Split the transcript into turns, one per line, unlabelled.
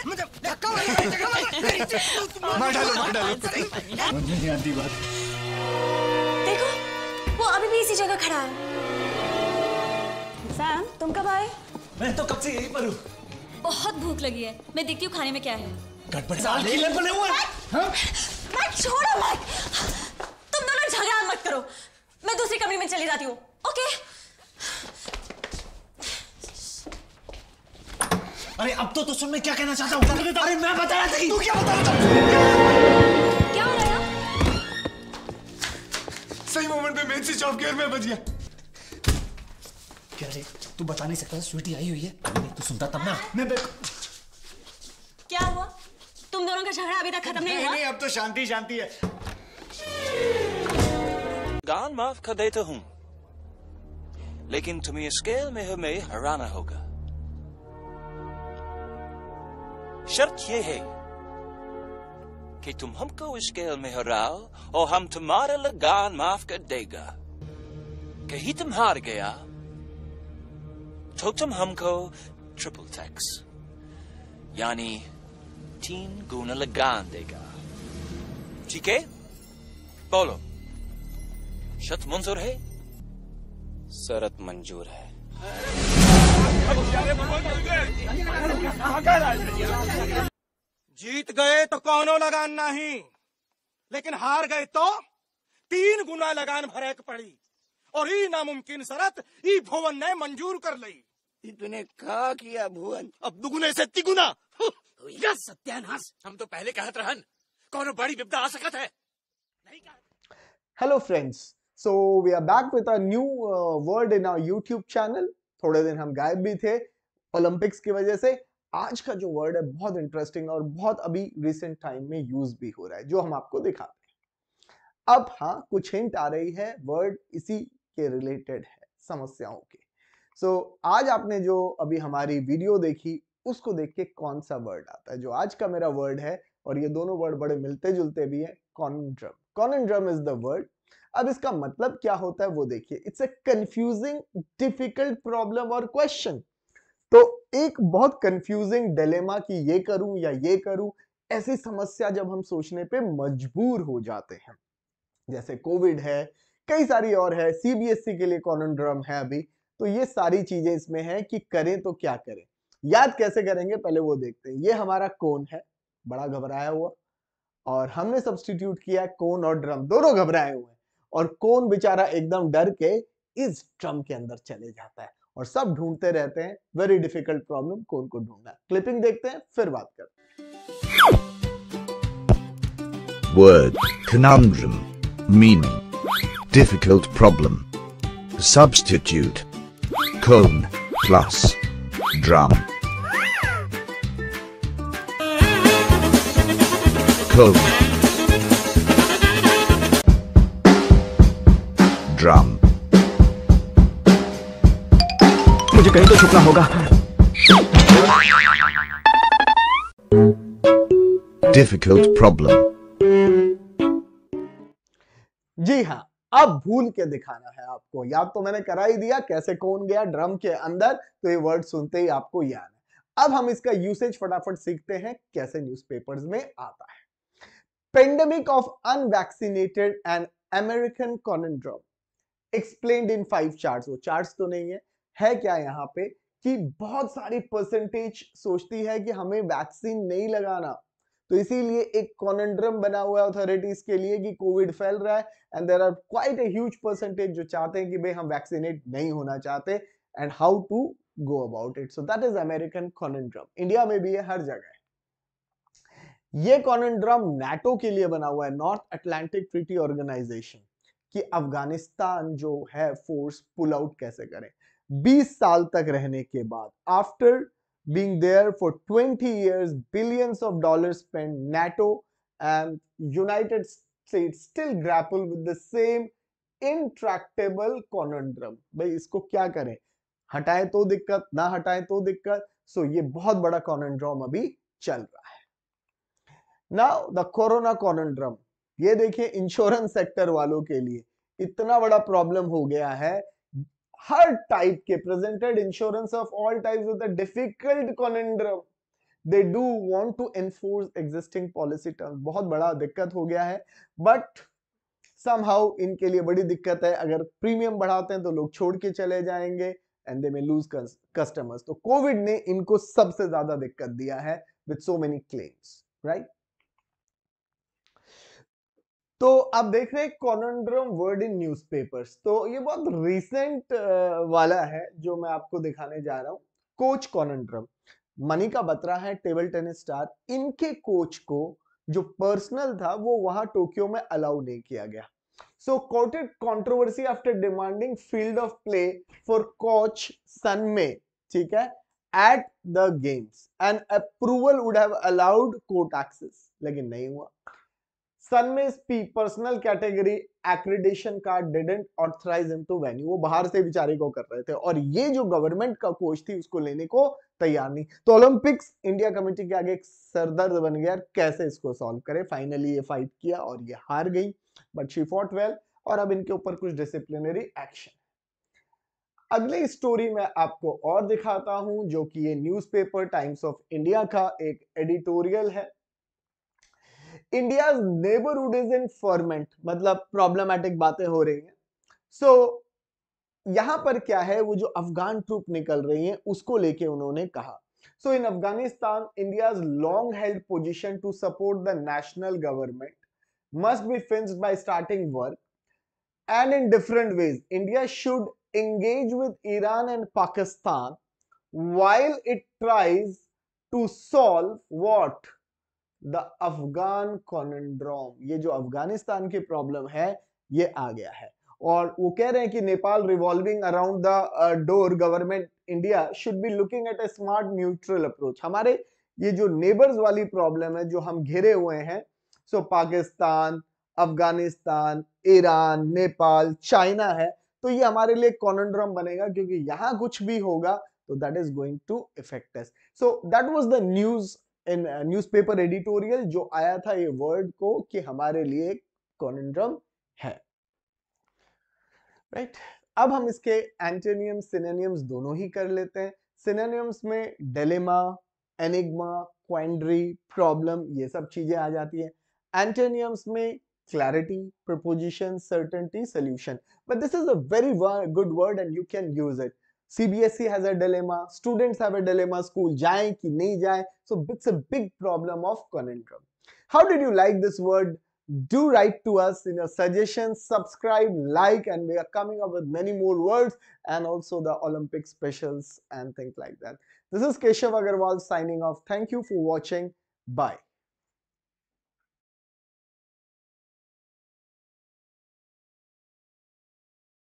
देखो वो अभी भी इसी जगह खड़ा है सैम तुम कब आए मैं तो कब से यहीं पर हूँ बहुत भूख लगी है मैं देखती हूँ खाने में क्या है गड़बड़ छोड़ो मत तुम दोनों झगड़ा मत करो मैं दूसरी कमरे में चली जाती हूँ ओके अरे अब तो, तो सुन मैं क्या कहना चाहता हूँ अरे मैं बता रहा था तू क्या बता रहा था क्या हो रहा सही मोमेंट पे मेन स्विच ऑफ गियर में बच गया क्या रे तू बता नहीं सकता स्वीटी आई हुई है तू सुनता तब ना मैं क्या हुआ तुम दोनों का झगड़ा अभी तक खत्म नहीं हुआ नहीं अब तो शांति शांति है गान माफ कर देता हूँ लेकिन तुम्हें स्केल में हमें हराना होगा शर्त यह है कि तुम हमको इस खेल में हराओ और हम तुम्हारा लगान माफ कर देगा कहीं तुम हार गया तो तुम हमको ट्रिपल टैक्स यानी तीन गुना लगान देगा ठीक है बोलो शत मंजूर है शरत मंजूर है जीत गए तो कौनो लगान नहीं लेकिन हार गए तो तीन गुना लगान भरक पड़ी और ये नामुमकिन शरत ई भुवन ने मंजूर कर ली इतने का किया भुवन अब दुगुने से तिगुना तो सत्यानाश हम तो पहले कहत रहन कौनो बड़ी विपदा आ सकत है नहीं hello friends so we are back with a new word in our YouTube channel थोड़े दिन हम गायब भी थे ओलंपिक्स की वजह से आज का जो वर्ड है बहुत इंटरेस्टिंग और बहुत अभी रिसेंट टाइम में यूज भी हो रहा है जो हम आपको दिखाते हैं अब हाँ कुछ हिंट आ रही है वर्ड इसी के रिलेटेड है समस्याओं के सो so, आज आपने जो अभी हमारी वीडियो देखी उसको देख के कौन सा वर्ड आता है जो आज का मेरा वर्ड है और ये दोनों वर्ड बड़े मिलते जुलते भी है conundrum conundrum is the word अब इसका मतलब क्या होता है वो देखिए it's a confusing difficult problem और क्वेश्चन तो एक बहुत कंफ्यूजिंग डेलेमा कि ये करूं या ये करूं ऐसी समस्या जब हम सोचने पे मजबूर हो जाते हैं जैसे कोविड है कई सारी और है सीबीएसई e के लिए कॉनड्रम है अभी तो ये सारी चीजें इसमें है कि करें तो क्या करें याद कैसे करेंगे पहले वो देखते हैं ये हमारा कौन है बड़ा घबराया हुआ और हमने सब्सटीट्यूट किया कौन और ड्रम दोनों घबराए हुए हैं और कौन बेचारा एकदम डर के इस ड्रम के अंदर चले जाता है और सब ढूंढते रहते हैं वेरी डिफिकल्ट प्रॉब्लम कौन को ढूंढना क्लिपिंग देखते हैं फिर बात करते हैं word meaning difficult problem problem substitute cone plus drum cone drum मुझे कहीं तो छुपना होगा डिफिकल्ट प्रॉब्लम जी हाँ अब भूल के दिखाना है आपको याद तो मैंने करा ही दिया कैसे कौन गया ड्रम के अंदर तो ये वर्ड सुनते ही आपको याद है अब हम इसका यूसेज फटाफट सीखते हैं कैसे न्यूज़पेपर्स में आता है pandemic of unvaccinated and American conundrum explain in five chart वो चार्ट तो नहीं है है क्या यहाँ पे कि बहुत सारी परसेंटेज सोचती है कि हमें वैक्सीन नहीं लगाना तो इसीलिए एक कॉनड्रम बना हुआ है अथॉरिटीज के लिए कि कोविड फैल रहा है and there are quite a huge percentage जो चाहते हैं कि भाई हम वैक्सीनेट नहीं होना चाहते and how to go about it so that is American conundrum India में भी है हर जगह है ये कॉनड्रम नेटो के लिए बना हुआ है नॉर्थ अटलांटिक ट्रिटी ऑर्गेनाइजेशन कि अफगानिस्तान जो है फोर्स पुल आउट कैसे करें 20 साल तक रहने के बाद after being there for 20 years billions of dollar spend NATO and United States still grapple with the same intractable conundrum भाई इसको क्या करें हटाए तो दिक्कत ना हटाए तो दिक्कत सो so, ये बहुत बड़ा कॉनड्रम अभी चल रहा है ना द कोरोना कॉनड्रम ये देखिए इंश्योरेंस सेक्टर वालों के लिए इतना बड़ा प्रॉब्लम हो गया है हर टाइप के presented insurance of all types with a difficult conundrum they do want to enforce existing policy term बहुत बड़ा दिक्कत हो गया है बट समहाउ इनके लिए बड़ी दिक्कत है अगर प्रीमियम बढ़ाते हैं तो लोग छोड़ के चले जाएंगे एंड दे में लूज कस्टमर्स तो कोविड ने इनको सबसे ज्यादा दिक्कत दिया है with so many claims right तो आप देख रहे हैं कॉनड्रम वर्ड इन न्यूज़पेपर्स तो ये बहुत रिसेंट वाला है जो मैं आपको दिखाने जा रहा हूँ कोच कॉनड्रम मनिका बत्रा है टेबल टेनिस स्टार इनके कोच को जो पर्सनल था वो वहां टोक्यो में अलाउ नहीं किया गया so quoted controversy after demanding field of play for coach son में ठीक है at the games and approval would have allowed court access लेकिन नहीं हुआ सनमेज P personal category accreditation card didn't authorize into venue वो बाहर से बेचारे को कर रहे थे और ये जो गवर्नमेंट का कोच थी उसको लेने को तैयार नहीं तो ओलंपिक्स इंडिया कमेटी के आगे एक सरदर्द बन गया कैसे इसको सॉल्व करे फाइनली ये फाइट किया और ये हार गई बट शी फॉट वेल और अब इनके ऊपर कुछ डिसिप्लिनरी एक्शन अगले स्टोरी में आपको और दिखाता हूं जो कि ये न्यूज़पेपर टाइम्स ऑफ इंडिया का एक एडिटोरियल है India neighbourhood is in ferment मतलब प्रॉब्लमेटिक बातें हो रही हैं सो so, यहां पर क्या है वो जो अफगान ट्रूप निकल रही हैं उसको लेके उन्होंने कहा so in Afghanistan India long held position to support the national government must be fenced by starting work and in different ways india should engage with iran and pakistan while it tries to solve what the Afghan conundrum ये जो अफगानिस्तान की problem है ये आ गया है और वो कह रहे हैं कि Nepal revolving around the door government India should be looking at a smart neutral approach हमारे ये जो नेबर्स वाली प्रॉब्लम है जो हम घिरे हुए हैं so so, Pakistan Afghanistan Iran Nepal China है तो ये हमारे लिए कॉनड्रम बनेगा क्योंकि यहां कुछ भी होगा तो that is going to affect so that was the news newspaper editorial जो आया था ये वर्ड को कि हमारे लिए एक कॉन्ड्रम है राइट right? अब हम इसके एंटेनियम सिनेनियम्स दोनों ही कर लेते हैं सिनेनियम्स में डेलेमा एनिग्मा क्वेंड्री प्रॉब्लम ये सब चीजें आ जाती है एंटेनियम्स में clarity proposition certainty solution but this is a very good word and you can use it CBSE has a dilemma. Students have a dilemma. School, Jai ki नहीं Jai. So it's a big problem of conundrum how did you like this word do write to us in your suggestions subscribe like and we are coming up with many more words and also the olympic specials and things like that this is keshav agarwal signing off thank you for watching bye